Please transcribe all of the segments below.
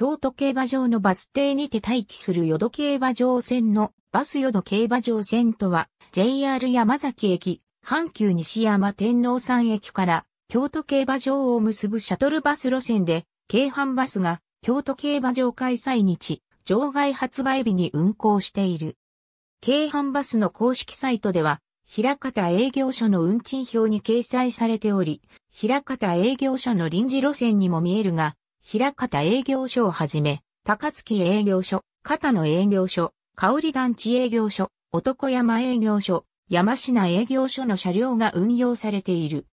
京都競馬場のバス停にて待機する淀競馬場線のバス淀競馬場線とは JR 山崎駅、阪急西山天皇山駅から京都競馬場を結ぶシャトルバス路線で、京阪バスが京都競馬場開催日、場外発売日に運行している。京阪バスの公式サイトでは、平方営業所の運賃表に掲載されており、平方営業所の臨時路線にも見えるが、平方営業所をはじめ、高槻営業所、片野営業所、香里団地営業所、男山営業所、山品営業所の車両が運用されている。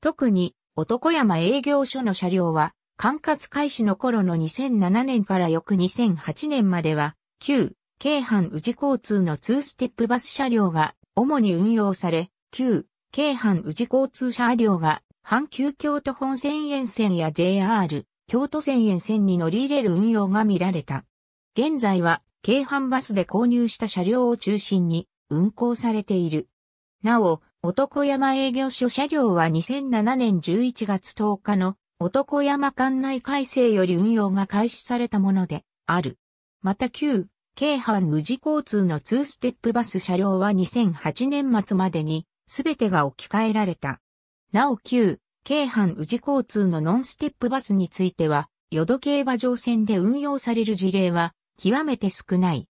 特に、男山営業所の車両は、管轄開始の頃の2007年から翌2008年までは、旧、京阪宇治交通の2ステップバス車両が主に運用され、旧、京阪宇治交通車両が、阪急京都本線沿線や JR、京都線沿線に乗り入れる運用が見られた。現在は、京阪バスで購入した車両を中心に運行されている。なお、男山営業所車両は2007年11月10日の男山管内改正より運用が開始されたものである。また旧、京阪宇治交通の2ステップバス車両は2008年末までに全てが置き換えられた。なお旧、京阪宇治交通のノンステップバスについては、淀競馬場線で運用される事例は、極めて少ない。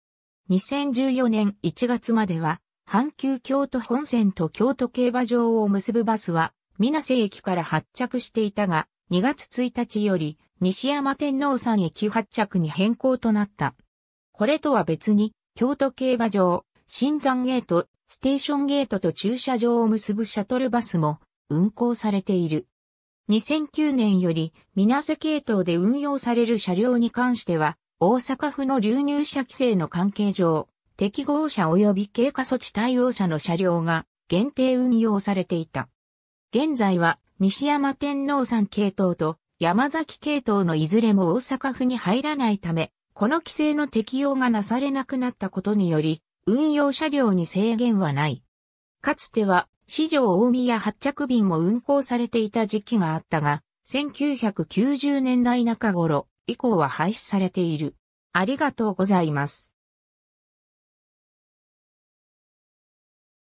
2014年1月までは、阪急京都本線と京都競馬場を結ぶバスは、水瀬駅から発着していたが、2月1日より、西山天皇山駅発着に変更となった。これとは別に、京都競馬場、新山ゲート、ステーションゲートと駐車場を結ぶシャトルバスも、運行されている。2009年より、水瀬系統で運用される車両に関しては、大阪府の流入者規制の関係上、適合車及び経過措置対応者の車両が限定運用されていた。現在は、西山天皇山系統と山崎系統のいずれも大阪府に入らないため、この規制の適用がなされなくなったことにより、運用車両に制限はない。かつては市場大宮発着便も運行されていた時期があったが、1990年代中頃以降は廃止されている。ありがとうございます。